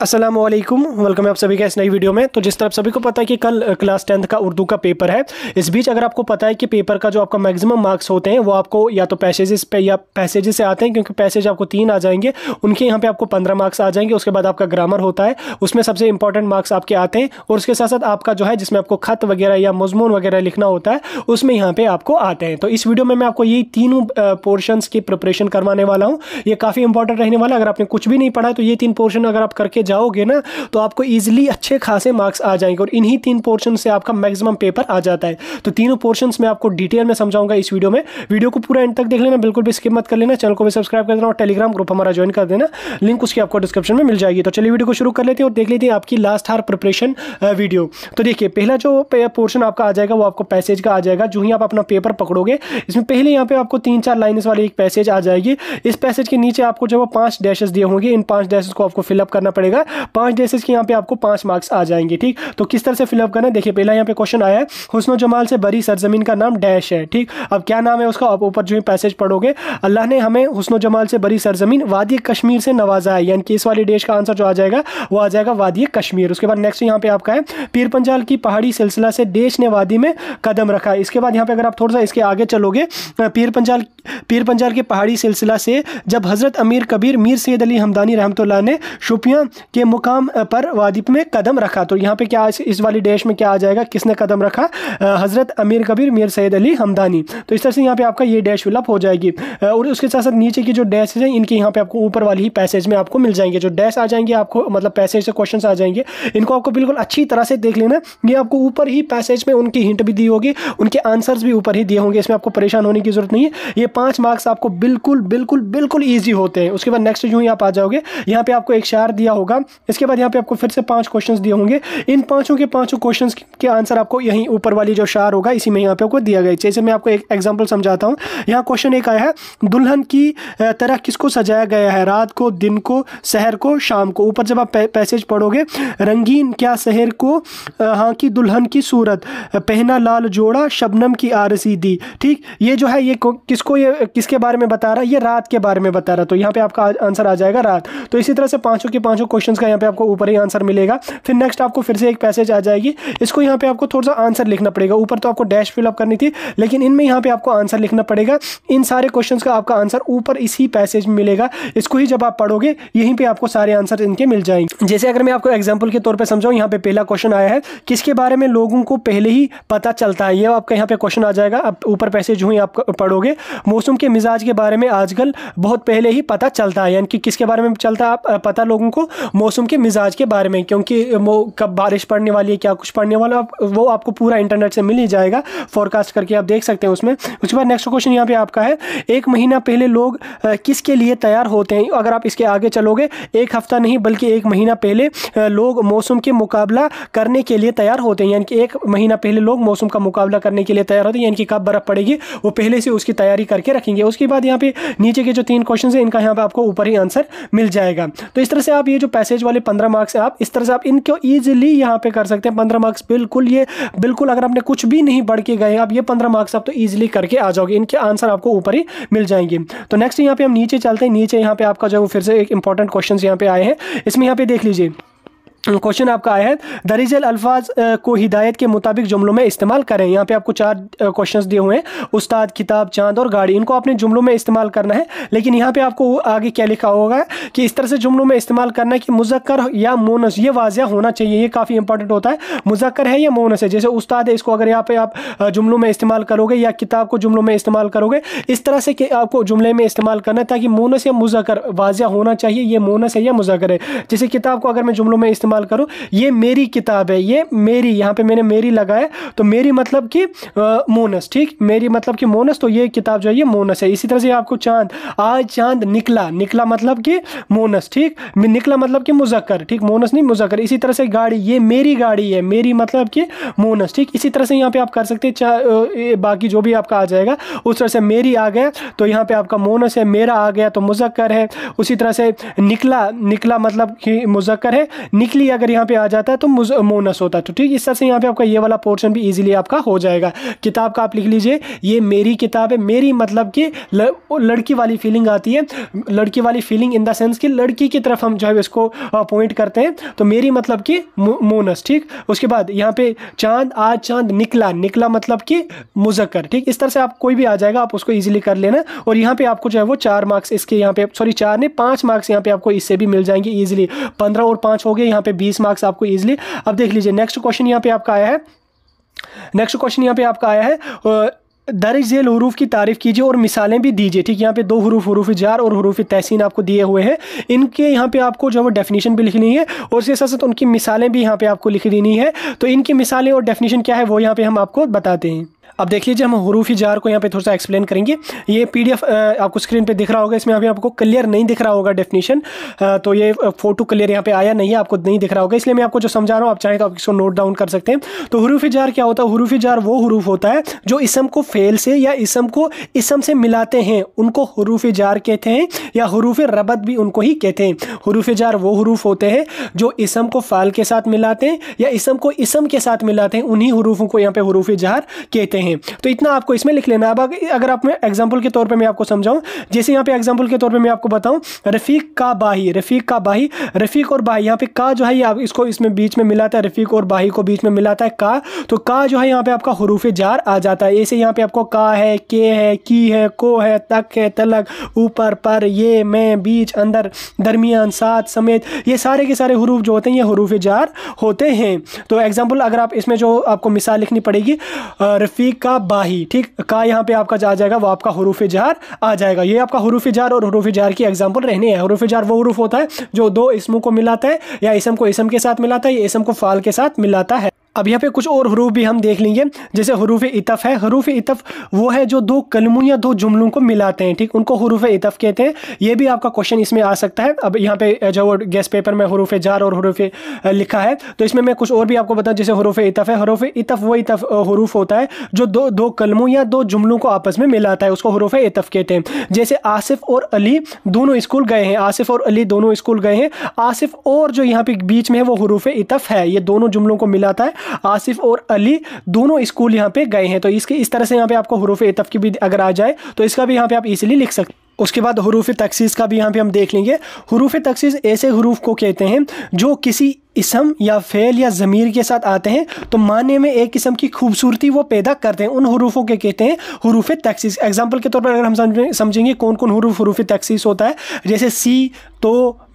Aslam welcome है आप सभी का इस नई वीडियो में तो जिस तरह सभी को पता है कि कल क्लास टेंथ का उर्दू का पेपर है इस बीच अगर आपको पता है कि पेपर का जो आपका मैक्सिमम मार्क्स होते हैं वो आपको या तो पैसेजेस पे या पैसेजेस से आते हैं क्योंकि पैसेज आपको तीन आ जाएंगे उनके यहाँ पे आपको पंद्रह मार्क्स आ जाएंगे उसके बाद आपका ग्रामर होता है उसमें सबसे इंपॉर्टेंट मार्क्स आपके आते हैं और उसके साथ साथ आपका जो है जिसमें आपको खत वगैरह या मजमून वगैरह लिखना होता है उसमें यहाँ पर आपको आते हैं तो इस वीडियो में मैं आपको यही तीनों पोर्शन की प्रिपरेशन करवाने वाला हूँ ये काफ़ी इंपॉर्टेंट रहने वाला अगर आपने कुछ भी नहीं पढ़ा तो ये तीन पोर्शन अगर आप करके जाओगे ना तो आपको ईजिली अच्छे खासे मार्क्स आ जाएंगे और इन्हीं तीन पोर्शन से आपका मैक्सिमम पेपर आ जाता है तो तीनों पोर्शन में आपको डिटेल में समझाऊंगा इस वीडियो में वीडियो को पूरा एंड तक देख लेना बिल्कुल भी स्किप मत कर लेना चैनल को भी सब्सक्राइब कर देना और टेलीग्राम ग्रुप हमारा ज्वाइन कर देना लिंक उसकी आपको डिस्क्रिप्शन में मिल जाएगी तो चलिए वीडियो को शुरू कर लेते हैं और देख लेते हैं आपकी लास्ट हार प्रिपरेशन वीडियो तो देखिए पहला जो पोर्शन आपका आ जाएगा वो आपको पैसेज का आ जाएगा जो ही आप अपना पेपर पकड़ोगे इसमें पहले यहाँ पे आपको तीन चार लाइन वाली एक पैसेज आ जाएगी इस पैसेज के नीचे आपको जो वो पाँच दिए होंगे इन पांच डैशेस को आपको फिलअप करना पड़ेगा करना है पांच डेसेस के यहाँ पे आपको पांच मार्क्स आ जाएंगे ठीक तो किस तरह से फिलअप करना है देखिए पहला यहाँ पे क्वेश्चन आया है हुसन जमाल से बरी सरजमीन का नाम डैश है ठीक अब क्या नाम है उसका आप ऊपर जो पैसेज पढ़ोगे अल्लाह ने हमें हुसनो जमाल से बरी सरजमीन वादी कश्मीर से नवाजा है यानी कि इस वाले डेश का आंसर जो आ जाएगा वो आ जाएगा वादी कश्मीर उसके बाद नेक्स्ट यहाँ पे आपका है पीर पंजाल की पहाड़ी सिलसिला से देश ने वादी में कदम रखा है इसके बाद यहाँ पे अगर आप थोड़ा सा इसके आगे चलोगे पीर पंजाल पीर पंजाल के पहाड़ी सिलसिला से जब हज़रत अमीर कबीर मीर सैद अली हमदानी रहमत ने शुपियाँ के मुकाम पर वादिप में कदम रखा तो यहाँ पे क्या इस वाली डैश में क्या आ जाएगा किसने कदम रखा हज़रत अमीर कबीर मीर सैद अली हमदानी तो इस तरह से यहाँ पे आपका ये डैश विलअप हो जाएगी और उसके साथ साथ नीचे की जो डैश हैं इनके यहाँ पे आपको ऊपर वाली ही पैसेज में आपको मिल जाएंगे जो डैश आ जाएंगे आपको मतलब पैसेज से क्वेश्चन आ जाएंगे इनको आपको बिल्कुल अच्छी तरह से देख लेना ये आपको ऊपर ही पैसेज में उनकी हिंट भी दी होगी उनके आंसर्स भी ऊपर ही दिए होंगे इसमें आपको परेशान होने की जरूरत नहीं है ये पाँच मार्क्स आपको बिल्कुल बिल्कुल बिल्कुल ईजी होते हैं उसके बाद नेक्स्ट जो ही आप आ जाओगे यहाँ पर आपको एक शार दिया होगा था इसके बाद यहाँ पे आपको फिर से पांच क्वेश्चंस दिए होंगे इन पांचों के पांचों क्वेश्चंस के आंसर आपको यहीं ऊपर वाली जो शार होगा इसी में यहाँ पे आपको दिया गया जैसे मैं आपको एक एग्जाम्पल समझाता हूँ यहाँ क्वेश्चन एक आया है दुल्हन की तरह किसको सजाया गया है रात को दिन को शहर को शाम को ऊपर जब आप पैसेज पढ़ोगे रंगीन क्या शहर को हाँ की दुल्हन की सूरत पहना लाल जोड़ा शबनम की आरसी दी ठीक ये जो है ये किसको ये किसके बारे में बता रहा है ये रात के बारे में बता रहा तो यहाँ पे आपका आंसर आ जाएगा रात तो इसी तरह से पांचों के पांचों क्वेश्चन क्वेश्चन का यहाँ पे आपको ऊपर ही आंसर मिलेगा फिर नेक्स्ट आपको फिर से एक पैसेज आ जाएगी इसको यहाँ पे आपको थोड़ा सा आंसर लिखना पड़ेगा ऊपर तो आपको डैश फिलअप करनी थी लेकिन इनमें यहाँ पे आपको आंसर लिखना पड़ेगा इन सारे क्वेश्चन का आपका आंसर ऊपर इसी पैसेज में मिलेगा इसको ही जब आप पढ़ोगे यहीं पर आपको सारे आंसर इनके मिल जाएंगे जैसे अगर मैं आपको एग्जाम्पल के तौर पर समझाऊँ यहाँ पे पहला क्वेश्चन आया है किसके बारे में लोगों को पहले ही पता चलता है ये आपका यहाँ पे क्वेश्चन आ जाएगा आप ऊपर पैसेज हुई आप पढ़ोगे मौसम के मिजाज के बारे में आजकल बहुत पहले ही पता चलता है यानी कि किसके बारे में चलता है आप पता लोगों को मौसम के मिजाज के बारे में क्योंकि वो कब बारिश पड़ने वाली है क्या कुछ पड़ने वाला वो आपको पूरा इंटरनेट से मिल ही जाएगा फॉरकास्ट करके आप देख सकते हैं उसमें उसके बाद नेक्स्ट क्वेश्चन यहाँ पे आपका है एक महीना पहले लोग किसके लिए तैयार होते हैं अगर आप इसके आगे चलोगे एक हफ्ता नहीं बल्कि एक महीना पहले लोग मौसम के मुकाबला करने के लिए तैयार होते हैं यानी कि एक महीना पहले लोग मौसम का मुकाबला करने के लिए तैयार होते हैं यानी कि कब बर्फ़ पड़ेगी वो पहले से उसकी तैयारी करके रखेंगे उसके बाद यहाँ पे नीचे के जो तीन क्वेश्चन हैं इनका यहाँ पे आपको ऊपर ही आंसर मिल जाएगा तो इस तरह से आप ये जो पैसेज वाले पंद्रह मार्क्स आप इस तरह से आप इनको ईजिली यहाँ पे कर सकते हैं पंद्रह मार्क्स बिल्कुल ये बिल्कुल अगर आपने कुछ भी नहीं बढ़ के गए आप ये पंद्रह मार्क्स आप तो ईजिली करके आ जाओगे इनके आंसर आपको ऊपर ही मिल जाएंगे तो नेक्स्ट यहाँ पे हम नीचे चलते हैं नीचे यहाँ पे आपका जो फिर से एक इंपॉर्टेंट क्वेश्चन यहाँ पे आए हैं इसमें यहाँ पे देख लीजिए क्वेश्चन आपका आया है दरिजल अल्फाज को हिदायत के मुताबिक जुमलों में इस्तेमाल करें यहाँ पे आपको चार क्वेश्चंस दिए हुए हैं उस्ताद किताब चांद और गाड़ी इनको आपने जुमलों में इस्तेमाल करना है लेकिन यहाँ पे आपको आगे क्या लिखा होगा कि इस तरह से जुमलों में इस्तेमाल करना है कि मुजक्कर या मोनस ये वाजिया होना चाहिए ये काफ़ी इंपॉर्टेंट होता है मुजक्कर है या मोनस है जैसे उस्ताद है इसको अगर यहाँ पर आप जुमलों में इस्तेमाल करोगे या किताब को जुमलों में इस्तेमाल करोगे इस तरह से आपको जुमले में इस्तेमाल करना है ताकि मोनस या मुजक्कर वाजिया होना चाहिए ये मोनस है या मुजक्कर है जैसे किताब को अगर मैं जुमलों में इस्तेमाल इस्तेमाल करो ये मेरी किताब है ये मेरी यहाँ पे मैंने मेरी लगाया तो मेरी मतलब कि मोनस ठीक मेरी मतलब कि मोनस तो ये किताब जो है ये मोनस है इसी तरह से आपको चांद आज चांद निकला निकला मतलब कि मोनस ठीक निकला मतलब कि मुजक्कर ठीक मोनस नहीं मुजक्कर इसी तरह से गाड़ी ये मेरी गाड़ी है मेरी मतलब कि मोनस ठीक इसी तरह से यहाँ पर आप कर सकते हैं बाकी जो भी आपका आ जाएगा उस तरह से मेरी आ गया तो यहाँ पर आपका मोनस है मेरा आ गया तो मुजक्कर है उसी तरह से निकला निकला मतलब कि मुजक्कर है निकली भी अगर यहाँ पे आ जाता है तो मोनस होता है तो ठीक इस तरह से यहाँ पे आपका ये वाला पोर्शन भी ईजिली आपका हो जाएगा किताब का आप लिख लीजिए ये मेरी किताब है मेरी मतलब कि लड़की वाली फीलिंग आती है लड़की वाली फीलिंग इन द सेंस कि लड़की की तरफ हम जो है इसको पॉइंट करते हैं तो मेरी मतलब कि मोनस ठीक उसके बाद यहाँ पे चांद आज चांद निकला निकला मतलब कि मुजक्कर ठीक इस तरह से आप कोई भी आ जाएगा आप उसको ईजिली कर लेना और यहाँ पे आपको जो है वो चार मार्क्स इसके यहाँ पे सॉरी चार नहीं पाँच मार्क्स यहाँ पे आपको इससे भी मिल जाएंगे ईजिली पंद्रह और पाँच हो गए यहाँ पे बीस मार्क्स आपको ईजिली अब देख लीजिए नेक्स्ट क्वेश्चन यहाँ पे आपका आया है नेक्स्ट क्वेश्चन यहाँ पे आपका आया है दर्ज झेल हरूफ की तारीफ़ कीजिए और मिसालें भी दीजिए ठीक है यहाँ पे दो हरूफ हरूफ जार और हरूफ तहसीन आपको दिए हुए हैं इनके यहाँ पे आपको जो है वो डेफिनेशन भी लिखनी है और उसके साथ साथ उनकी मिसालें भी यहाँ पे आपको लिख देनी है तो इनकी मिसालें और डेफिनेशन क्या है वो यहाँ पे हम आपको बताते हैं अब देख लीजिए हम हरूफी जार को यहाँ पे थोड़ा सा एक्सप्लेन करेंगे ये पीडीएफ आपको स्क्रीन पे दिख रहा होगा इसमें अभी आपको क्लियर नहीं दिख रहा होगा डेफिनेशन तो ये फोटो क्लियर यहाँ पे आया नहीं है आपको नहीं दिख रहा होगा इसलिए मैं आपको जो समझा रहा हूँ आप चाहें तो आप इसको नोट डाउन कर सकते हैं तो हरूफी जार क्या होता है हरूफी जार वो हरूफ होता है जो इसम को फेल से या इसम को इसम से मिलाते हैं उनको हरूफ जार कहते हैं या हरूफ रबत भी उनको ही कहते हैं हरूफ जार वो हरूफ होते हैं जो इसम को फाल के साथ मिलाते हैं या इसम को इसम के साथ मिलाते हैं उन्हीं हरूफों को यहाँ पे हरूफ जार कहते हैं करते हैं तो इतना आपको इसमें लिख लेना अब अगर आप एग्जाम्पल के तौर पर मैं आपको समझाऊँ जैसे यहाँ पे एग्जाम्पल के तौर पर मैं आपको बताऊँ रफ़ीक का बाही रफ़ीक का बाही रफ़ीक और बाही यहाँ पे का जो है ये आप इसको इसमें बीच में मिलाता है रफ़ीक और बाही को बीच में मिलाता है का तो का जो है यहाँ पे आपका हरूफ जार आ जाता है ऐसे यहाँ पे आपको का है के है की है को है तक है तलक ऊपर पर ये मैं बीच अंदर दरमियान साथ समेत ये सारे के सारे हरूफ जो होते हैं ये हरूफ जार होते हैं तो एग्ज़ाम्पल अगर आप इसमें जो आपको मिसाल लिखनी पड़ेगी रफ़ी ली का बाही ठीक का यहाँ पे आपका आ जाएगा वो आपका हरूफ जहर आ जाएगा ये आपका हरूफ जहर और हरूफ जहर की एग्जाम्पल रहनी है हरूफ जहर वो हरूफ होता है जो दो इसमों को मिलाता है या इसम को इसम के साथ मिलाता है या इसम को फाल के साथ मिलाता है अब यहाँ पे कुछ और हरूफ भी हम देख लेंगे जैसे हरूफ इतफ़ है हरूफ इतफ़ वो है जो दो कलमों या दो जुमलों को मिलाते हैं ठीक उनको हरूफ इतफ़ कहते हैं ये भी आपका क्वेश्चन इसमें आ सकता है अब यहाँ पे जो गैस पेपर में हरूफ जार और हरूफ लिखा है तो इसमें मैं कुछ और भी आपको बताऊँ जैसे हरूफ इतफ़ है हरूफ इतफ़ वो इतफ़ हरूफ होता है जो दो दो कलमों या दो जुमलों को आपस में मिलाता है उसको हरूफ इतफ़ कहते हैं जैसे आसिफ और अली दोनों स्कूल गए हैं आसिफ और अली दोनों स्कूल गए हैं आसिफ और जो यहाँ पे बीच में है वो हरूफ इतफ़ है ये दोनों जुमलों को मिलाता है आसिफ और अली दोनों स्कूल यहाँ पे गए हैं तो इसके इस तरह से यहाँ पे आपको हरूफ एतफ़ की भी अगर आ जाए तो इसका भी यहाँ पे आप इजीली लिख सकते उसके बाद हरूफ तकसीस का भी यहाँ पे हम देख लेंगे हरूफ तकसीस ऐसे हरूफ को कहते हैं जो किसी इसम या फ़ेल या ज़मीर के साथ आते हैं तो माने में एक किस्म की खूबसूरती वो पैदा करते हैं उन हरूफों के कहते हैं हरूफ तकसीस एग्जाम्पल के तौर पर अगर हम समझें समझेंगे कौन कौन हरूफ हरूफ तकसीस होता है जैसे सी तो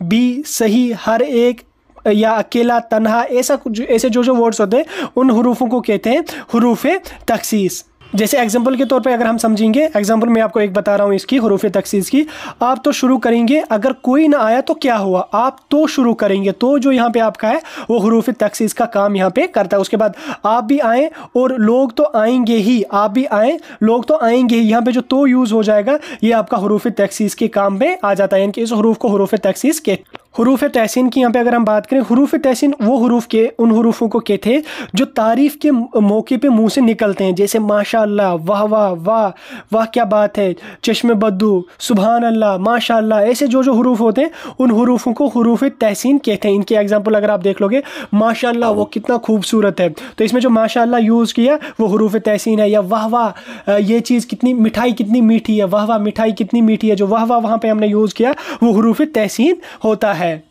बी सही हर एक या अकेला तनहा ऐसा कुछ ऐसे जो जो वर्ड्स होते हैं उन हरूफों को कहते हैं हरूफ तखसीस जैसे एग्जाम्पल के तौर पे अगर हम समझेंगे एग्जाम्पल मैं आपको एक बता रहा हूँ इसकी हरूफ तखसीस की आप तो शुरू करेंगे अगर कोई ना आया तो क्या हुआ आप तो शुरू करेंगे तो जो यहाँ पे आपका है वो हरूफ तखसीस का काम यहाँ पे करता है उसके बाद आप भी आएँ और लोग तो आएंगे ही आप भी आएँ लोग तो आएंगे ही यहाँ पर जो तो यूज़ हो जाएगा ये आपका हरूफ तखसीस के काम में आ जाता है यानी कि इस हरूफ को हरूफ तखसीस के हरूफ तहसिन की यहाँ पे अगर हम बात करें हरूफ तहसिन वो हरूफ के उन हरूफों को कहते हैं जो तारीफ़ के मौके पे मुंह से निकलते हैं जैसे माशा वाह वाह वाह वाह क्या बात है चश्म बद्दू सुबहान अल्लाह माशा ऐसे जो जो हरूफ होते हैं उन हरूफों को हरूफ तहसिन कहते हैं इनके एग्जाम्पल अगर आप देख लोगे माशा वो कितना खूबसूरत है तो इसमें जो माशा यूज़ किया वो हरूफ तहसिन है या वाह वाह ये चीज़ कितनी मिठाई कितनी मीठी है वाह वाह मिठाई कितनी मीठी है जो वाह वाह वहाँ पर हमने यूज़ किया वो हरूफ तहसिन होता है है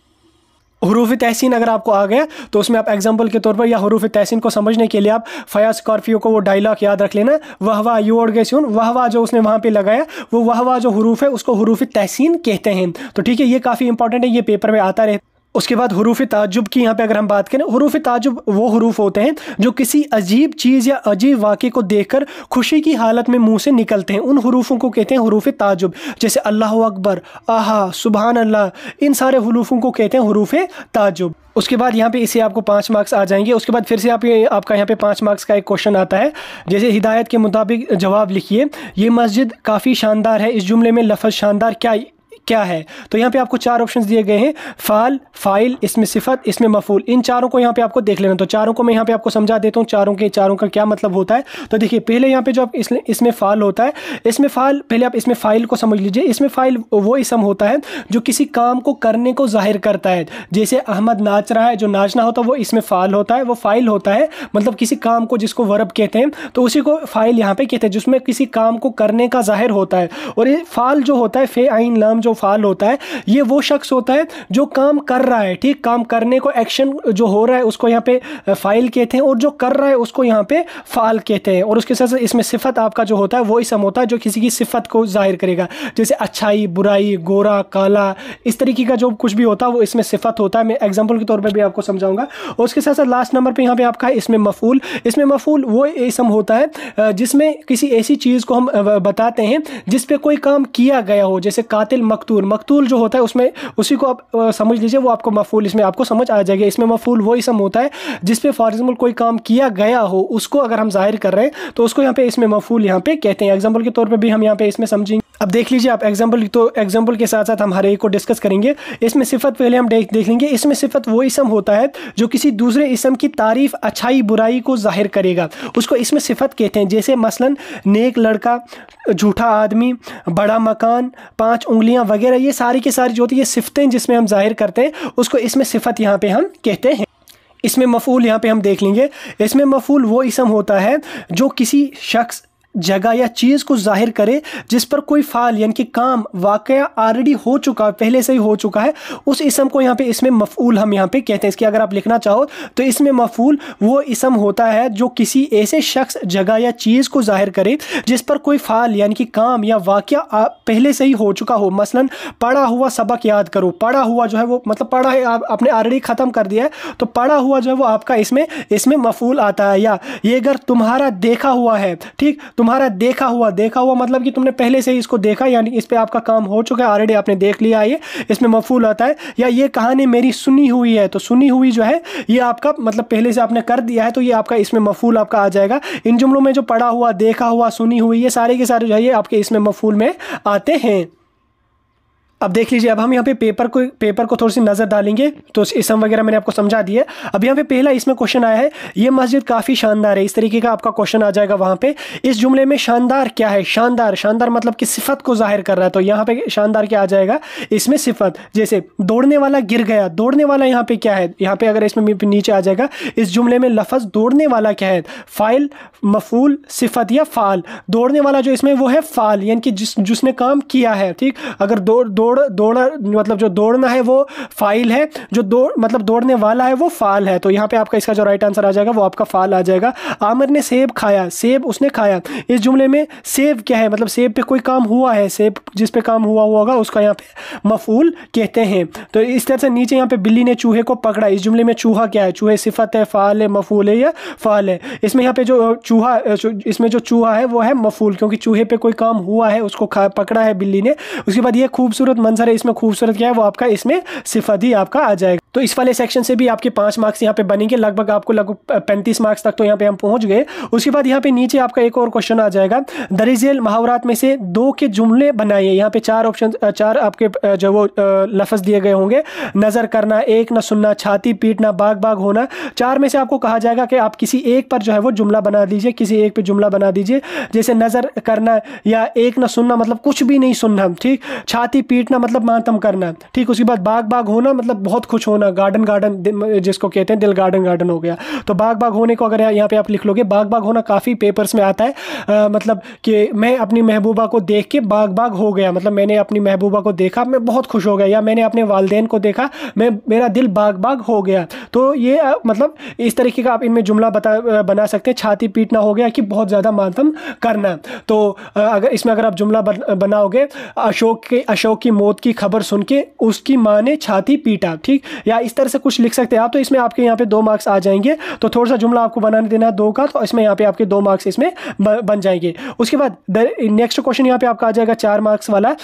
हरूफ तहसीन अगर आपको आ गया तो उसमें आप एग्जाम्पल के तौर पर या हरूफ तहसीन को समझने के लिए आप फ़याज स्कॉर्पियो को वो डायलॉग याद रख लेना वह वाह यू और गए सुन वह वाह जो उसने वहाँ पे लगाया वो वह वाह जो हरूफ है उसको हरूफ तहसीन कहते हैं तो ठीक है ये काफ़ी इंपॉर्टेंट है ये पेपर में आता रहता उसके बाद हरूफ ताजुब की यहाँ पे अगर हम बात करें हरूफ ताजुब वो हरूफ होते हैं जो किसी अजीब चीज़ या अजीब वाक़े को देखकर खुशी की हालत में मुंह से निकलते हैं उन हरूफों को कहते हैं हरूफ ताजुब जैसे अल्लाह अकबर आहा सुबहान अल्लाह इन सारे हरूफों को कहते हैं हरूफ ताजुब उसके बाद यहाँ पे इसे आपको पाँच मार्क्स आ जाएंगे उसके बाद फिर से आप ये आपका यहाँ पे पाँच मार्क्स का एक क्वेश्चन आता है जैसे हिदायत के मुताबिक जवाब लिखिए ये मस्जिद काफ़ी शानदार है इस जुमले में लफज शानदार क्या क्या है तो यहाँ पे आपको चार ऑप्शन दिए गए हैं फाल फाइल इसमें सिफत इसमें मफूल इन चारों को यहाँ पे आपको देख लेना तो चारों को मैं यहाँ पे आपको समझा देता हूँ चारों के चारों का क्या मतलब होता है तो देखिए पहले यहाँ पे जो आप इसमें इसमें फाल होता है इसमें फाल पहले आप इसमें फाइल को समझ लीजिए इसमें फाइल वो इसम होता है जो किसी काम को करने को जाहिर करता है जैसे अहमद नाच रहा है जो नाचना होता है वो इसमें फाल होता है वो फाइल होता है मतलब किसी काम को जिसको वर्ब कहते हैं तो उसी को फाइल यहाँ पे कहते हैं जिसमें किसी काम को करने का जाहिर होता है और ये फाल जो होता है फे आइन लाम जो फाल होता है ये वो शख्स होता है जो काम कर रहा है ठीक काम करने को एक्शन जो हो रहा है उसको यहाँ पे फाइल कहते हैं और जो कर रहा है उसको यहाँ पे फाल कहते हैं और उसके साथ इसमें सिफत आपका जो होता है वो इसम होता है जो किसी की सिफत को जाहिर करेगा जैसे अच्छाई बुराई गोरा काला इस तरीके का जो कुछ भी होता है वो इसमें सिफत होता है मैं एग्जाम्पल के तौर पर भी आपको समझाऊंगा और उसके साथ साथ लास्ट नंबर पर यहाँ पे आपका है इसमें मफूल इसमें मफूल वो इसम होता है जिसमें किसी ऐसी चीज़ को हम बताते हैं जिस पर कोई काम किया गया हो जैसे कातिल मक मकतूल मकतूल जो होता है उसमें उसी को आप समझ लीजिए वो आपको मफूल इसमें आपको समझ आ जाएगा इसमें मफूल वो इसम होता है जिस पे फॉर एग्जाम्पल कोई काम किया गया हो उसको अगर हम जाहिर कर रहे हैं तो उसको यहाँ पे इसमें मफूल यहाँ पे कहते हैं एग्जाम्पल के तौर पर भी हम यहाँ पे इसमें समझेंगे अब देख लीजिए आप एग्जाम्पल तो एग्जाम्पल के साथ साथ हम हर एक को डिस्कस करेंगे इसमें सिफत पहले हम देख देख लेंगे इसमें सिफत वो इसम होता है जो किसी दूसरे इसम की तारीफ़ अच्छाई बुराई को जाहिर करेगा उसको इसमें सिफत कहते हैं जैसे मसलन नेक लड़का झूठा आदमी बड़ा मकान पांच उंगलियां वगैरह ये सारी के सारी जो होती है ये सिफतें जिसमें हम जाहिर करते हैं उसको इसमें सिफत यहाँ पर हम कहते हैं इसमें मफूल यहाँ पे हम देख लेंगे इसमें मफूल वो इसम होता है जो किसी शख्स जगह या चीज़ को जाहिर करे जिस पर कोई फ़ाल यानी कि काम वाक़ ऑलरेडी हो चुका है पहले से ही हो चुका है उस इसम को यहाँ पे इसमें मफूल हम यहाँ पे कहते हैं इसकी अगर आप लिखना चाहो तो इसमें मफूल वो इसम होता है जो किसी ऐसे शख्स जगह या चीज़ को जाहिर करे जिस पर कोई फ़ाल यानी कि काम या वाक़ पहले से ही हो चुका हो मसला पढ़ा हुआ सबक याद करो पढ़ा हुआ जो है वो मतलब पढ़ा है आप आपने ऑलरेडी ख़त्म कर दिया है तो पढ़ा हुआ जो है वो आपका इसमें इसमें मफूल आता है या ये अगर तुम्हारा देखा हुआ है ठीक तो तुम्हारा देखा हुआ देखा हुआ मतलब कि तुमने पहले से ही इसको देखा यानी इस पर आपका काम हो चुका है ऑलरेडी आपने देख लिया ये इसमें मफूल आता है या ये कहानी मेरी सुनी हुई है तो सुनी हुई जो है ये आपका मतलब पहले से आपने कर दिया है तो ये आपका इसमें मफूल आपका आ जाएगा इन जुमलों में जो पढ़ा हुआ देखा हुआ सुनी हुई ये सारे के सारे जो है ये आपके इसमें मफूल में आते हैं अब देख लीजिए अब हम यहाँ पे पेपर को पेपर को थोड़ी सी नज़र डालेंगे तो इसम वगैरह मैंने आपको समझा दिया अब यहाँ पे पहला इसमें क्वेश्चन आया है ये मस्जिद काफ़ी शानदार है इस तरीके का आपका क्वेश्चन आ जाएगा वहाँ पे इस जुमले में शानदार क्या है शानदार शानदार मतलब कि सिफत को जाहिर कर रहा है तो यहाँ पे शानदार क्या आ जाएगा इसमें सिफत जैसे दौड़ने वाला गिर गया दौड़ने वाला यहाँ पे क्या है यहाँ पे अगर इसमें नीचे आ जाएगा इस जुमले में लफज दौड़ने वाला क्या है फाइल मफूल सिफत या फाल दौड़ने वाला जो इसमें वो है फाल यानी कि जिस जिसने काम किया है ठीक अगर दौड़ दौड़ दौड़ मतलब जो दौड़ना है वो फाइल है जो दौड़ मतलब दौड़ने वाला है वो फाल है तो यहाँ पे आपका इसका जो राइट आंसर आ जाएगा वो आपका फाल आ जाएगा आमिर ने सेब खाया सेब उसने खाया इस जुमले में सेब क्या है मतलब सेब पे कोई काम हुआ है सेब जिस पे काम हुआ हुआ होगा उसका यहाँ पे मफूल कहते हैं तो इस तरह से नीचे यहाँ पे बिल्ली ने चूहे को पकड़ा इस जुमले में चूहा क्या है चूहे सिफत है फाल है मफूल है या फाल है इसमें यहाँ पे जो चूहा इसमें जो चूहा है वो है मफूल क्योंकि चूहे पे कोई काम हुआ है उसको पकड़ा है बिल्ली ने उसके बाद ये खूबसूरत मंसर है इसमें खूबसूरत क्या है वो आपका इसमें सिफत ही आपका आ जाएगा तो इस वाले सेक्शन से भी आपके पाँच मार्क्स यहाँ पे बनेंगे लगभग आपको लगभग पैंतीस मार्क्स तक तो यहाँ पे हम पहुँच गए उसके बाद यहाँ पे नीचे आपका एक और क्वेश्चन आ जाएगा दरिजेल महावरात में से दो के जुमले बनाइए यहाँ पे चार ऑप्शन चार आपके जो वो लफज दिए गए होंगे नज़र करना एक ना सुनना छाती पीटना बाग बाग होना चार में से आपको कहा जाएगा कि आप किसी एक पर जो है वो जुमला बना दीजिए किसी एक पर जुमला बना दीजिए जैसे नज़र करना या एक ना सुनना मतलब कुछ भी नहीं सुनना ठीक छाती पीटना मतलब मातम करना ठीक उसके बाद बाग बाग होना मतलब बहुत खुश होना होना गार्डन गार्डन जिसको कहते हैं दिल गार्डन गार्डन हो गया तो बाग बाग होने को अगर यहाँ पे आप लिख लोगे बाग बाग होना काफ़ी पेपर्स में आता है आ, मतलब कि मैं अपनी महबूबा को देख के बाग बाग हो गया मतलब मैंने अपनी महबूबा को देखा मैं बहुत खुश हो गया या मैंने अपने वालदेन को देखा मैं मेरा दिल बाग बाग हो गया तो ये मतलब इस तरीके का आप इनमें जुमला बता बना सकते हैं छाती पीटना हो गया कि बहुत ज़्यादा मातम करना तो अगर इसमें अगर आप जुमला बनाओगे अशोक के अशोक की मौत की खबर सुन के उसकी माँ ने छाती पीटा ठीक या इस तरह से कुछ लिख सकते हैं आप तो इसमें आपके यहाँ पे दो मार्क्स आ जाएंगे तो थोड़ा सा जुमला आपको बनाने देना है दो का तो इसमें यहाँ पे आपके दो मार्क्स इसमें बन जाएंगे उसके बाद नेक्स्ट क्वेश्चन यहाँ पे आपका आ जाएगा चार मार्क्स वाला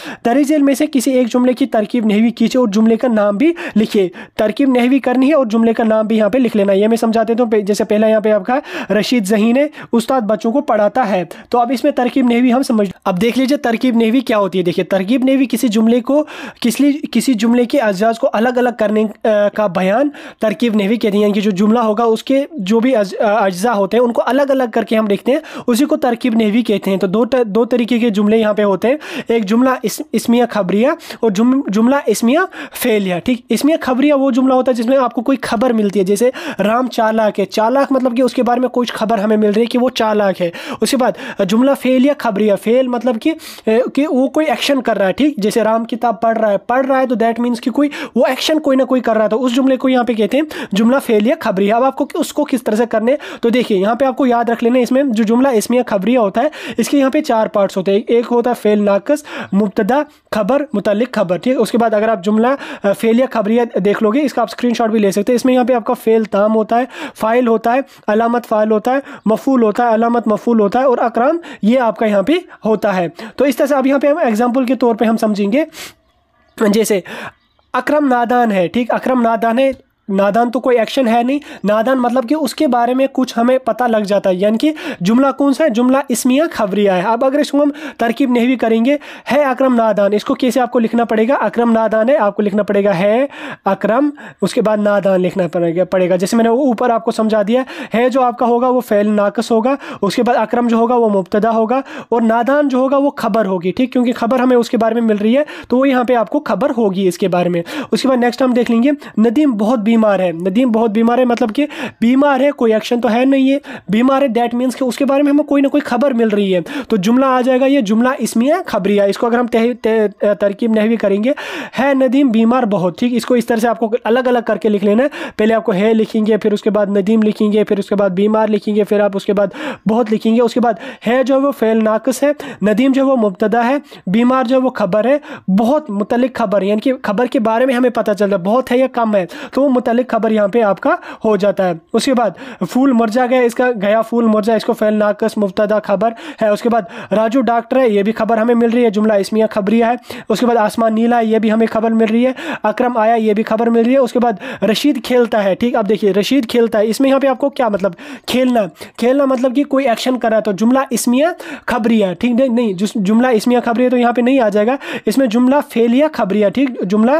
जेल में से किसी एक जुमले की तरकीब नहवी कीजिए और जुमले का नाम भी लिखिए तरकीब नहवी करनी है और जुमले का नाम भी यहाँ पे लिख लेना है ये मैं समझाते देता तो हूँ जैसे पहला यहाँ पे आपका रशीद जही ने उस्ताद बच्चों को पढ़ाता है तो अब इसमें तरकीब नहवी हम समझ अब देख लीजिए तरकीब नहवी क्या होती है देखिए तरकीब नहवी किसी जुमले को किसी किसी जुमले के अजाज को अलग अलग करने का बयान तरकीब नहवी कहते हैं यानी कि जो जुमला होगा उसके जो भी अज्जा होते हैं उनको अलग अलग करके हम लिखते हैं उसी को तरकीब नहवी कहते हैं तो दो तर, दो तरीके के जुमले यहाँ पे होते हैं एक जुमला इस, इसमिया खबरिया और जुम, जुमला इसमिया फेलिया ठीक इसमिया खबरिया वो जुमला होता है जिसमें आपको कोई खबर मिलती है जैसे राम चालाक है चालाक मतलब कि उसके बारे में कुछ खबर हमें मिल रही है कि वो चालाक है उसके बाद जुमला फेल या खबरिया फेल मतलब कि कि वो कोई एक्शन कर रहा है ठीक जैसे राम किताब पढ़ रहा है पढ़ रहा है तो दैट मीन्स कि कोई वो एक्शन कोई ना कोई कर रहा है बताया था उस जुमले को यहाँ पे कहते हैं जुमला फेलिया खबरी अब आपको कि उसको किस तरह से करने तो देखिए यहाँ पे आपको याद रख लेना इसमें जो जुमला इसमिया खबरिया होता है इसके यहाँ पे चार पार्ट्स होते हैं एक होता है फेल नाकस मुबतदा खबर मुतल खबर ठीक है उसके बाद अगर आप जुमला फेलिया खबरिया देख लोगे इसका आप स्क्रीन भी ले सकते हैं इसमें यहाँ पे आपका फेल ताम होता है फाइल होता है अलामत फाइल होता है मफूल होता है अलामत मफूल होता है और अक्राम ये आपका यहाँ पे होता है तो इस तरह से अब यहाँ पे हम एग्जाम्पल के तौर पर हम समझेंगे जैसे अक्रम नादान है ठीक अक्रम नादान है नादान तो कोई एक्शन है नहीं नादान मतलब कि उसके बारे में कुछ हमें पता लग जाता है यानी कि जुमला कौन सा है जुमला इसमिया खबरिया है अब अगर इसको हम तरकीब नहीं भी करेंगे है अक्रम नादान इसको कैसे आपको लिखना पड़ेगा अक्रम नादान है आपको लिखना पड़ेगा है अक्रम उसके बाद नादान लिखना पड़ेगा पड़ेगा जैसे मैंने वो ऊपर आपको समझा दिया है जो आपका होगा वो फैल नाकस होगा उसके बाद अक्रम जो होगा वो मुबतदा होगा और नादान जो होगा वो खबर होगी ठीक क्योंकि खबर हमें उसके बारे में मिल रही है तो वो यहाँ पर आपको खबर होगी इसके बारे में उसके बाद नेक्स्ट हम देख लेंगे नदीम बहुत बीमार बीमार है नदीम बहुत बीमार है मतलब कि बीमार है कोई एक्शन तो है नहीं है बीमार है दैट मीन्स कि उसके बारे में हमें कोई ना कोई खबर मिल रही है तो जुमला आ जाएगा ये जुमला इसमिया खबरिया इसको अगर हम तरकीब नहीं करेंगे है नदीम बीमार बहुत ठीक इसको इस तरह से आपको अलग अलग करके लिख लेना पहले आपको है लिखेंगे फिर उसके बाद नदीम लिखेंगे फिर उसके बाद बीमार लिखेंगे फिर आप उसके बाद बहुत लिखेंगे उसके बाद है जो है वो फेल नाकस है नदीम जो है वो मुबतदा है बीमार जो है वो खबर है बहुत मुतलिक खबर यानी कि खबर के बारे में हमें पता चल रहा है बहुत है या कम है तो वो मुतालिक खबर यहाँ पे आपका हो जाता है उसके बाद फूल मुरझा गया इसका गया फूल मुरझा इसको फैल नाकस मुफ्तदा खबर है उसके बाद राजू डॉक्टर है ये भी खबर हमें मिल रही है जुमला इसमिया खबरिया है उसके बाद आसमान नीला है ये भी हमें खबर मिल रही है अक्रम आया ये भी खबर मिल रही है उसके बाद रशीद खेलता है ठीक अब देखिए रशीद खेलता है इसमें यहाँ पे आपको क्या मतलब खेलना खेलना मतलब कि कोई एक्शन कर रहा है तो जुमला इसमिया खबरिया ठीक नहीं नहीं जुमला इसमिया खबरिया तो यहाँ पे नहीं आ जाएगा इसमें जुमला फेलिया खबरिया ठीक जुमला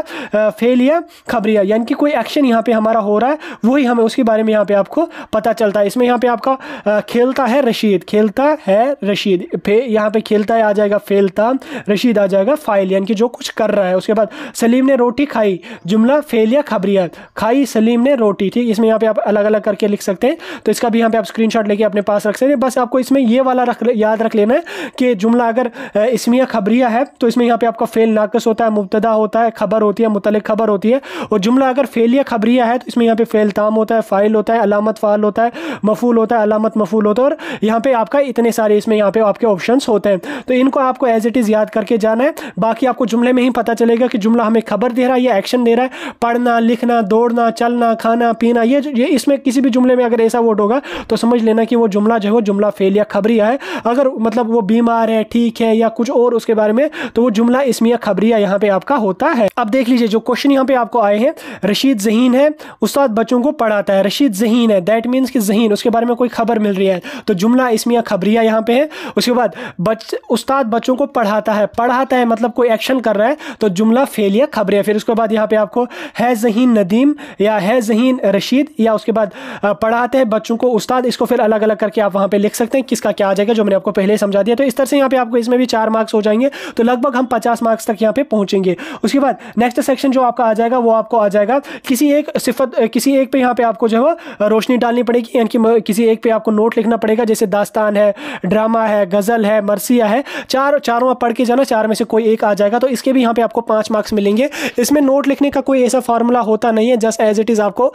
फेलिया खबरिया यानी कि कोई एक्शन यहाँ यहाँ पे हमारा हो रहा है वही हमें उसके बारे में यहाँ पे आपको पता चलता है इसमें यहाँ पे आपका खेलता है रशीद खेलता है रशीद फे यहाँ पे खेलता है आ जाएगा फेलता रशीद आ जाएगा फाइल यानी कि जो कुछ कर रहा है उसके बाद सलीम ने रोटी खाई जुमला फेलिया खबरिया खाई सलीम ने रोटी ठीक इसमें यहाँ पे आप अलग अलग करके लिख सकते हैं तो इसका भी यहाँ पे आप स्क्रीन लेके अपने पास रख सकते हैं बस आपको इसमें ये वाला रख याद रख लेना है कि जुमला अगर इसमिया खबरिया है तो इसमें यहाँ पे आपका फेल नाकस होता है मुबतदा होता है खबर होती है मुतल खबर होती है और जुमला अगर फेलिया खबरी जबरिया है तो इसमें यहाँ पे फेल ताम होता है फ़ाइल होता है अलामत फ़ाल होता है मफूल होता है अलामत मफूल होता है और यहाँ पे आपका इतने सारे इसमें यहाँ पे आपके ऑप्शंस होते हैं तो इनको आपको एज इट इज़ याद करके जाना है बाकी आपको जुमले में ही पता चलेगा कि जुमला हमें खबर दे रहा है या एक्शन दे रहा है पढ़ना लिखना दौड़ना चलना खाना पीना ये ये इसमें किसी भी जुमले में अगर ऐसा वोट होगा तो समझ लेना कि वो जुमला जो है वो जुमला फेल या खबरिया है अगर मतलब वो बीमार है ठीक है या कुछ और उसके बारे में तो वो जुमला इसमिया खबरिया यहाँ पे आपका होता है अब देख लीजिए जो क्वेश्चन यहाँ पे आपको आए हैं रशीद जहीन जहीन है उस्ताद बच्चों को पढ़ाता है रशीद जहीन है दैट मीन्स कि जहीन उसके बारे में कोई खबर मिल रही है तो जुमला इसमिया खबरिया यहाँ पे है उसके बाद बच उस्ताद बच्चों को पढ़ाता है पढ़ाता है मतलब कोई एक्शन कर रहा है तो जुमला फेलिया खबरिया फिर उसके बाद यहाँ पे आपको है जहीन नदीम या है जहीन रशीद या उसके बाद पढ़ाते हैं बच्चों को उस्ताद इसको फिर अलग अलग करके आप वहाँ पर लिख सकते हैं किसका क्या आ जाएगा जो मैंने आपको पहले समझा दिया तो इस तरह से यहाँ पे आपको इसमें भी चार मार्क्स हो जाएंगे तो लगभग हम पचास मार्क्स तक यहाँ पे पहुँचेंगे उसके बाद नेक्स्ट सेक्शन जो आपका आ जाएगा वो आपको आ जाएगा किसी एक सिफत किसी एक पे यहाँ पे आपको जो है रोशनी डालनी पड़ेगी यानी कि किसी एक पे आपको नोट लिखना पड़ेगा जैसे दास्तान है ड्रामा है गज़ल है मरसिया है चार चारों पढ़ के जाना चार में से कोई एक आ जाएगा तो इसके भी यहाँ पे आपको पाँच मार्क्स मिलेंगे इसमें नोट लिखने का कोई ऐसा फार्मूला होता नहीं है जस्ट एज इट इज़ आपको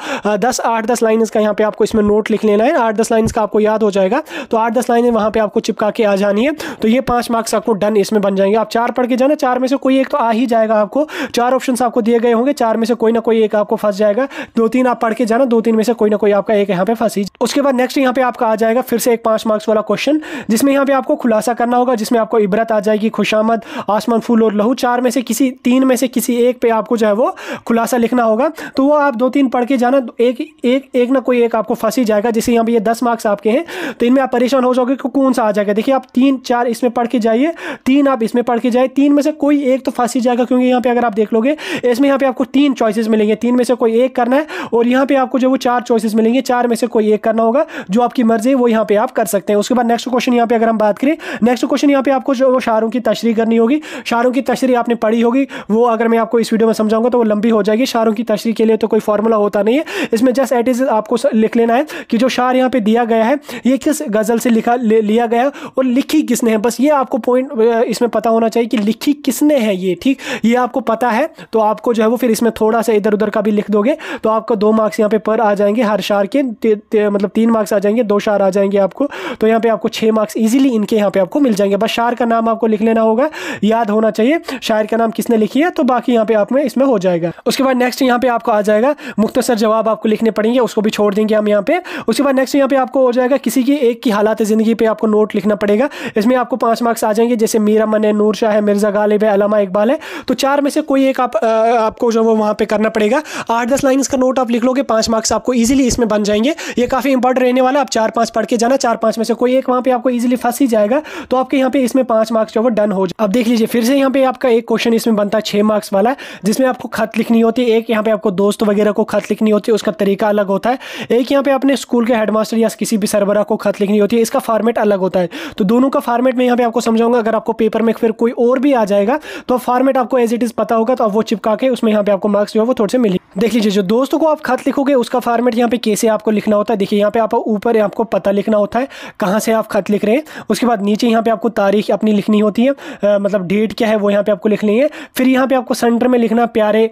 दस आठ दस लाइन्स का यहाँ पे आपको इसमें नोट लिख लेना है आठ दस लाइन्स का आपको याद हो जाएगा तो आठ दस लाइन वहाँ पर आपको चिपका के आ जानी है तो ये पाँच मार्क्स आपको डन इसमें बन जाएंगे आप चार पढ़ के जाना चार में से कोई एक तो आ ही जाएगा आपको चार ऑप्शन आपको दिए गए होंगे चार में से कोई ना कोई एक आपको फंस जाएगा जाएगा दो तीन आप पढ़ के जाना दो तीन में से कोई ना कोई आपका एक यहाँ पे फंसी उसके बाद नेक्स्ट यहाँ पे आपका आ जाएगा फिर से एक पांच मार्क्स वाला क्वेश्चन जिसमें यहाँ पे आपको खुलासा करना होगा जिसमें आपको इबरत आ जाएगी खुशामद आसमान फूल और लहू चार में से किसी तीन में से किसी एक पे आपको जो है वो खुलासा लिखना होगा तो वो आप दो तीन पढ़ के जाना एक एक एक ना कोई एक आपको फंसी जाएगा जैसे यहाँ पे ये दस मार्क्स आपके हैं तो इनमें आप परेशान हो जाओगे कि कौन सा आ जाएगा देखिए आप तीन चार इसमें पढ़ के जाइए तीन आप इसमें पढ़ के जाए तीन में से कोई एक तो फंसी जाएगा क्योंकि यहाँ पे अगर आप देख लोगे इसमें यहाँ पे आपको तीन चॉइसेस मिलेंगे तीन में से कोई एक करना है और यहाँ पे आपको जो वो चार चॉइसेस मिलेंगे चार में से कोई एक करना होगा जो आपकी मर्जी है वो यहाँ पे आप कर सकते हैं उसके बाद नेक्स्ट क्वेश्चन यहाँ पे अगर हम बात करें नेक्स्ट क्वेश्चन यहाँ पे आपको जो शारों की तशरी करनी होगी शारों की तशरी आपने पढ़ी होगी वो अगर मैं आपको इस वीडियो में समझाऊंगा तो वो लंबी हो जाएगी शारों की तशरी के लिए तो कोई फॉर्मूला होता नहीं है इसमें जस्ट एट इज आपको लिख लेना है कि जो शार यहाँ पे दिया गया है ये किस गज़ल से लिखा लिया गया और लिखी किसने है बस ये आपको पॉइंट इसमें पता होना चाहिए कि लिखी किसने है ये ठीक ये आपको पता है तो आपको जो है वो फिर इसमें थोड़ा सा इधर उधर का भी लिख दोगे तो आपको दो मार्क्स यहाँ पे पर आ जाएंगे हर शार के ते, ते, मतलब तीन मार्क्स आ जाएंगे दो शार आ जाएंगे आपको तो यहाँ पे आपको छः मार्क्स ईजिली इनके यहाँ पे आपको मिल जाएंगे बस शार का नाम आपको लिख लेना होगा याद होना चाहिए शायर का नाम किसने लिखी है तो बाकी यहाँ पे आप में इसमें हो जाएगा उसके बाद नेक्स्ट यहाँ पे आपको आ जाएगा मुख्तसर जवाब आपको लिखने पड़ेंगे उसको भी छोड़ देंगे हम यहाँ पे उसके बाद नेक्स्ट यहाँ पे आपको हो जाएगा किसी की एक की हालात ज़िंदगी पर आपको नोट लिखना पड़ेगा इसमें आपको पाँच मार्क्स आ जाएंगे जैसे मीरा मन है नूर शाह है मिर्ज़ा गालिब है अलामा इकबाल है तो चार में से कोई एक आपको जो वो वहाँ पर करना पड़ेगा आठ दस लाइन का नोट आप लिख लोगे पांच मार्क्स आपको ईजिली इसमें बन जाएंगे ये काफ़ी इंपॉर्टेंट रहने वाला आप चार पाँच पढ़ के जाना चार पाँच में से कोई एक वहाँ पर आपको ईजिली फंस ही जाएगा तो आपके यहाँ पे इसमें पाँच मार्क्स जो डन हो जाए अब देख लीजिए फिर से यहाँ पे आपका एक क्वेश्चन इसमें बनता है छः मार्क्स वाला जिसमें आपको खत लिखनी होती है एक यहाँ पे आपको दोस्त वगैरह को खत लिखनी होती है उसका तरीका अलग होता है एक यहाँ पे अपने स्कूल के हेडमास्टर या किसी भी सरबरा को खत लिखनी होती है इसका फॉर्मेट अलग होता है तो दोनों का फॉर्मेट मैं यहाँ पे आपको समझाऊंगा अगर आपको पेपर में फिर कोई और भी आ जाएगा तो फॉर्मेट आपको एज इट इज़ पता होगा तो वो चिपका के उसमें यहाँ पे आपको मार्क्स जो है वो थोड़े से मिले देख लीजिए जो दोस्तों को आप खत लिखोगे उसका फॉर्मेट यहाँ पे कैसे आपको लिखना होता है देखिए यहाँ पे आप ऊपर आपको पता लिखना होता है कहाँ से आप खत लिख रहे हैं उसके बाद नीचे यहाँ पे आपको तारीख अपनी लिखनी होती है आ, मतलब डेट क्या है वो यहाँ पे आपको लिखनी है फिर यहाँ पे आपको सेंटर में लिखना प्यारे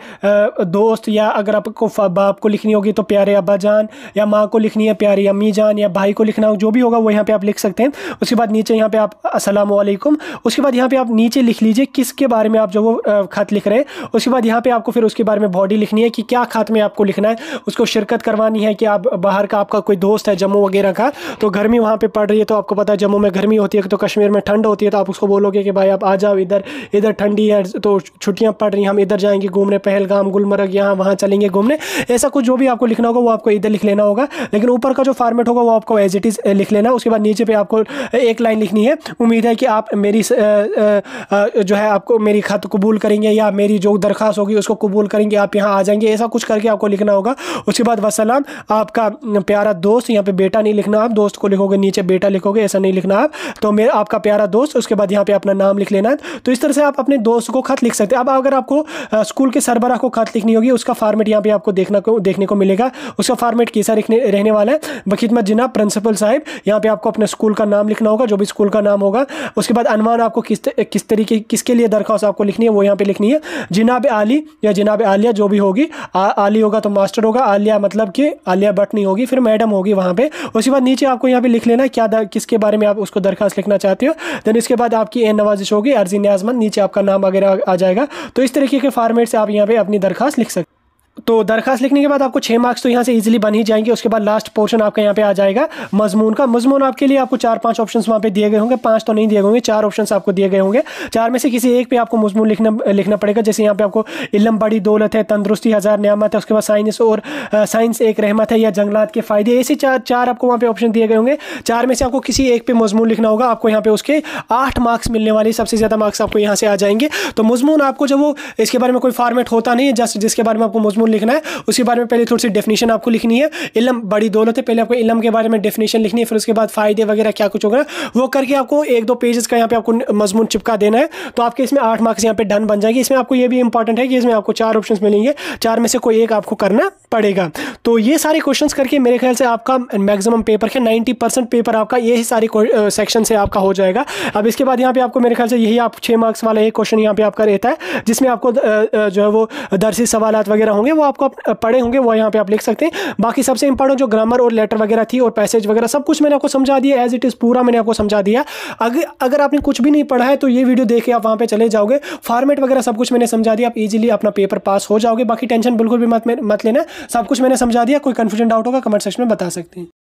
दोस्त या अगर आपको बाप को लिखनी होगी तो प्यारे अबा जान या माँ को लिखनी है प्यारी अम्मी जान या भाई को लिखना हो जो भी होगा वो यहाँ पर आप लिख सकते हैं उसके बाद नीचे यहाँ पर आप असलम उसके बाद यहाँ पर आप नीचे लिख लीजिए किसके बारे में आप जो वो खत लिख रहे हैं उसके बाद यहाँ पे आपको फिर उसके बारे में बॉडी लिखनी है कि क्या खत में आपको लिखना है उसको शिरकत करवानी है कि आप बाहर का आपका कोई दोस्त है जम्मू वगैरह का तो गर्मी वहाँ पर पड़ रही है तो आपको पता है जम्मू में गर्मी होती है तो कश्मीर में ठंड होती है तो आप उसको बोलोगे कि भाई आप आ जाओ इधर इधर ठंडी है तो छुट्टियाँ पड़ रही हैं हम इधर जाएंगे घूमने पहलगाम गुलमर्ग यहाँ वहाँ चलेंगे घूमने ऐसा कुछ जो भी आपको लिखना होगा वो आपको इधर लिख लेना होगा लेकिन ऊपर का जो फॉर्मेट होगा वो आपको एज इट इज़ लिख लेना उसके बाद नीचे पे आपको एक लाइन लिखनी है उम्मीद है कि आप मेरी जो है आपको मेरी खत कबूल करेंगे या मेरी जो दरख्वास्त होगी उसको कबूल करेंगे आप यहाँ आ जाएंगे ऐसा कुछ करके आपको लिखना होगा उसके बाद वसलाम आपका प्यारा दोस्त यहाँ पे बेटा नहीं लिखना आप दोस्त को लिखोगे नीचे बेटा लिखोगे ऐसा नहीं लिखना आप तो मेरा आपका प्यारा दोस्त उसके बाद यहाँ पे अपना नाम लिख लेना है तो इस तरह से आप अपने दोस्त को खत लिख सकते हैं अब अगर आपको स्कूल के सरबराह को खत लिखनी होगी उसका फार्मेट यहाँ पे आपको देखना को देखने को मिलेगा उसका फार्मेट कैसा रहने वाला है बखिदमत जिना प्रिंसिपल साहब यहाँ पे आपको अपने स्कूल का नाम लिखना होगा जो भी स्कूल का नाम होगा उसके बाद अनवान आपको किस किस तरीके किसके लिए दरख्वास्त आपको लिखनी है वो यहाँ पे लिखनी है जिनाब आली या जिनाब आलिया जो भी होगी आली होगा तो मास्टर होगा आलिया मतलब कि आलिया बट नहीं होगी फिर मैडम होगी वहाँ पे उसके बाद नीचे आपको यहाँ पे लिख लेना क्या किसके बारे में आप उसको दरखास्त लिखना चाहते हो देन इसके बाद आपकी ए नवाजिश होगी अर्जी न्याजमंद नीचे आपका नाम वगैरह आ जाएगा तो इस तरीके के फार्मेट से आप यहाँ पर अपनी दरखास्त लिख सकते तो दरखास्त लिखने के बाद आपको छः मार्क्स तो यहाँ से इजीली बन ही जाएंगे उसके बाद लास्ट पोर्शन आपका यहाँ पे आ जाएगा मजमून का मजमून आपके लिए आपको चार पांच ऑप्शंस वहाँ पे दिए गए होंगे पांच तो नहीं दिए गए होंगे चार ऑप्शंस आपको दिए गए होंगे चार में से किसी एक पे आपको मजमून लिखना लिखना पड़ेगा जैसे यहाँ पे आपको इलम बड़ी दौलत है तंदरुस्ती हज़ार नियामत है उसके बाद साइंस और साइंस एक रहमत है या जंगलात के फ़ायदे ऐसे चार चार आपको वहाँ पे ऑप्शन दिए गए होंगे चार में से आपको किसी एक पे मजमून लिखना होगा आपको यहाँ पे उसके आठ मार्क्स मिलने वाले सबसे ज़्यादा मार्क्स आपको यहाँ से आ जाएंगे तो मजमून आपको जब वो इसके बारे में कोई फॉर्मेट होता नहीं है जस्ट जिसके बारे में आपको मजमून लिखना है उसके बारे में पहले थोड़ी सी डेफिनेशन आपको लिखनी है इलम बड़ी दौलत है पहले आपको इलम के बारे में डेफिनेशन लिखनी है फिर उसके बाद फ़ायदे वगैरह क्या कुछ होगा वो करके आपको एक दो पेजेस का यहाँ पे आपको मजमून चिपका देना है तो आपके इसमें आठ मार्क्स यहाँ पे डन बन जाएंगे इसमें आपको ये भी इंपॉर्टेंट है कि इसमें आपको चार ऑप्शन मिलेंगे चार में से कोई एक आपको करना पड़ेगा तो ये सारे क्वेश्चन करके मेरे ख्याल से आपका मैक्सिमम पेपर है नाइन्टी पेपर आपका ये सारे सेक्शन से आपका हो जाएगा अब इसके बाद यहाँ पे आपको मेरे ख्याल से यही आप छः मार्क्स वाला एक क्वेश्चन यहाँ पे आपका रहता है जिसमें आपको जो है वो दर्शी सवाल वगैरह होंगे वो वो आपको पढ़े होंगे वो यहाँ पे आप लिख सकते हैं बाकी सबसे इंपॉर्टेंट जो ग्रामर और लेटर वगैरह थी और पैसेज वगैरह सब कुछ मैंने आपको समझा दिया एज इट इज़ पूरा मैंने आपको समझा दिया अगर अगर आपने कुछ भी नहीं पढ़ा है तो ये वीडियो देख के आप वहाँ पर चले जाओगे फॉर्मेट वगैरह सब कुछ मैंने समझा दिया आप ईजिली अपना पेपर पास हो जाओगे बाकी टेंशन बिल्कुल भी मत मत लेना सब कुछ मैंने समझा दिया कोई कन्फ्यूजन डाउट होगा कमेंट सेक्शन में बता सकते हैं